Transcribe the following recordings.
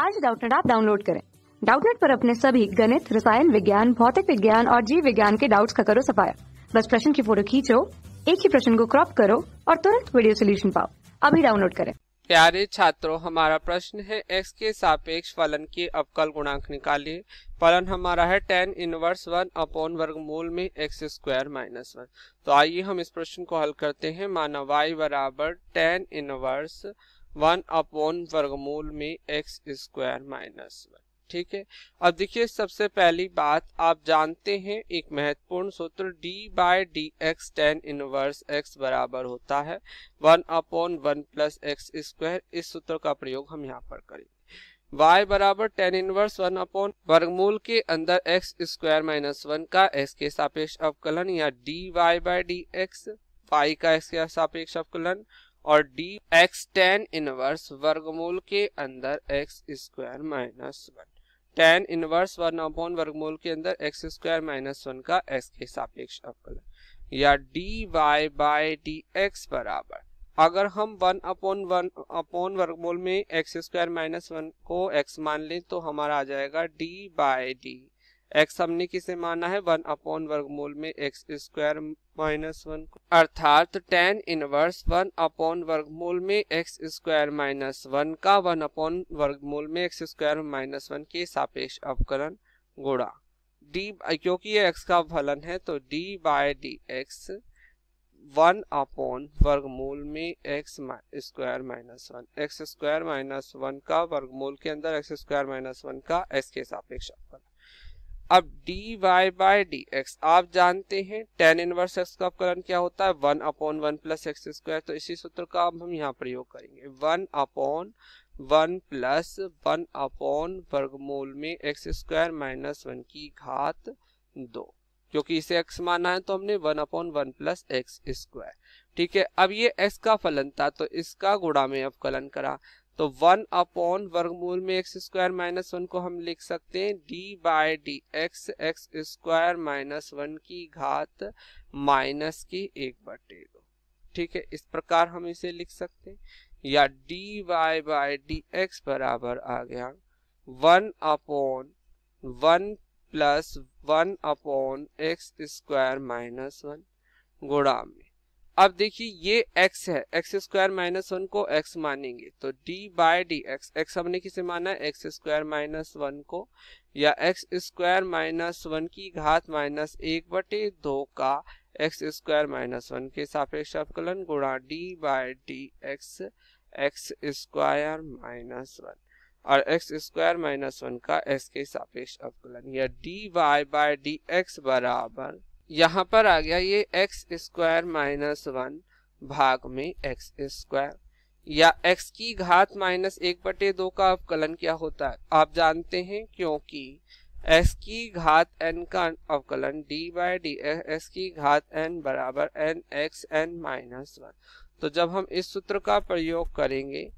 आज डाउटनेट आप डाउनलोड करें डाउटनेट पर अपने सभी गणित रसायन विज्ञान भौतिक विज्ञान और जीव विज्ञान के डाउट्स का करो सफाया बस प्रश्न की फोटो खींचो एक ही प्रश्न को क्रॉप करो और तुरंत वीडियो सोल्यूशन पाओ अभी डाउनलोड करें प्यारे छात्रों हमारा प्रश्न है x के सापेक्ष फलन के अवकल गुणांक निकालिए फलन हमारा है tan इनवर्स वन अपॉन वर्गमूल में एक्स स्क्वायर माइनस वन तो आइए हम इस प्रश्न को हल करते हैं माना y बराबर टेन इनवर्स वन अपॉन वर्गमूल में एक्स स्क्वायर माइनस वन ठीक है अब देखिए सबसे पहली बात आप जानते हैं एक महत्वपूर्ण सूत्र d by D X tan inverse x बराबर होता है one upon one plus X square इस सूत्र का प्रयोग हम यहाँ पर करेंगे y बराबर टेन इनवर्स वन अपॉन वर्गमूल के अंदर एक्स स्क्वायर माइनस वन का x के सापेक्ष अवकलन या D Y by D X Y का एक्स के सापेक्ष अवकलन और डी एक्स टेन इनवर्स वर्गमूल के अंदर X square minus one tan inverse one upon वर्गमूल के अंदर एक्स स्क्वायर माइनस वन का एक्स के सापेक्ष अवकलन या D Y by D X बराबर अगर हम वन अपॉन वन अपॉन वर्गमूल में एक्स स्क्वायर माइनस वन को एक्स मान लें तो हमारा आ जाएगा डी बाई डी एक्स हमने किसे माना है वन अपॉन वर्गमूल में एक्स स्क्वायर माइनस वन अर्थात टेन इनवर्स वन अपॉन वर्गमूल में एक्स स्क्वायर माइनस वन का वन अपॉन वर्गमूल में एक्स स्क्वायर माइनस वन के सापेक्ष अवकलन गुणा डी क्योंकि ये एक्स का फलन है तो D by D X one upon वर्गमूल में X square minus one X square minus one का वर्गमूल के अंदर एक्स स्क्वायर माइनस वन का एक्स के सापेक्ष अवकलन अब D Y by D X आप जानते हैं टेन इनवर्स एक्स का अपकलन क्या होता है one upon one plus X square तो इसी सूत्र का अब हम यहाँ प्रयोग करेंगे one upon one plus one upon वर्गमूल में एक्स स्क्वायर माइनस वन की घात दो क्योंकि इसे x माना है तो हमने one upon one plus X square ठीक है अब ये x का फलन था तो इसका गुणा में अवकलन करा तो वन अपॉन वर्गमूल में एक्स स्क्वायर माइनस वन को हम लिख सकते हैं D by D X X square minus one की घात माइनस की एक बटे दो ठीक है इस प्रकार हम इसे लिख सकते हैं या D Y by D X बराबर आ गया one upon one plus one upon X square minus one गुणा में अब देखिए ये x है एक्स स्क्वायर माइनस वन को x मानेंगे तो d by D X X हमने किसे माना है एक्स स्क्वायर माइनस वन को या एक्स स्क्वायर माइनस वन की घात माइनस एक बटे दो का एक्स स्क्वायर माइनस वन के सापेक्ष अवकलन गुणा d by D X X square minus one और एक्स स्क्वायर माइनस वन का x के सापेक्ष अवकलन या dy बाय डी एक्स बराबर यहाँ पर आ गया ये एक्स स्क्वायर माइनस वन भाग में एक्स स्क्वायर या x की घात माइनस एक बटे दो का अवकलन क्या होता है आप जानते हैं क्योंकि x की घात n का अवकलन d बाय डी एक्स की घात n बराबर N X N minus one तो जब हम इस सूत्र का प्रयोग करेंगे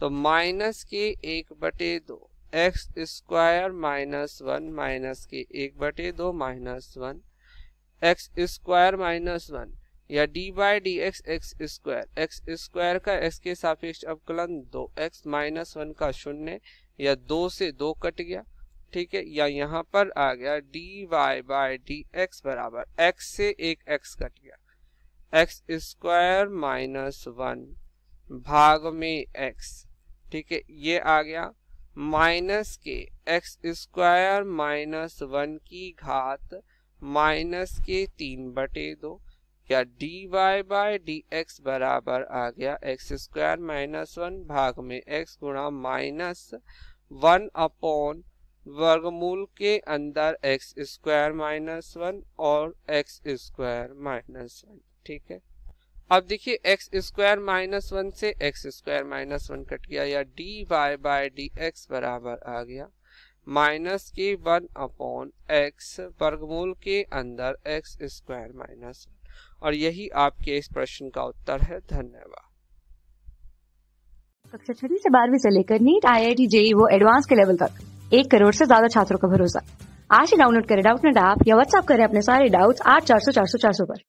तो माइनस के एक बटे दो X square minus one minus के एक बटे दो minus one X square minus one या D by D X X square X square का एक्स के सापेक्ष अवकलन दो एक्स माइनस वन का शून्य या दो से दो कट गया ठीक है या यहाँ पर आ गया D Y by D X बराबर एक्स से एक एक्स कट गया एक्स स्क्वायर माइनस वन भाग में एक्स ठीक है ये आ गया माइनस के एक्स स्क्वायर माइनस वन की घात माइनस के तीन बटे दो या D Y by D X बराबर आ गया एक्स स्क्वायर माइनस वन भाग में एक्स गुणा माइनस वन अपॉन वर्गमूल के अंदर एक्स स्क्वायर माइनस वन और एक्स स्क्वायर माइनस वन ठीक है अब देखिए एक्स स्क्वायर माइनस वन से X square minus one cut गया या D Y by D X बराबर आ गया माइनस के वन अपॉन एक्स वर्गमूल के अंदर एक्स स्क्वायर माइनस और यही आपके इस प्रश्न का उत्तर है धन्यवाद कक्षा छठी से बारहवीं से लेकर NEET I I T JEE वो एडवांस के लेवल तक एक करोड़ से ज्यादा छात्रों का भरोसा आज ही डाउनलोड करें डाउट नेट ऐप या व्हाट्सअप करें अपने सारे डाउट्स आठ चार सौ चार सौ चार सौ आरोप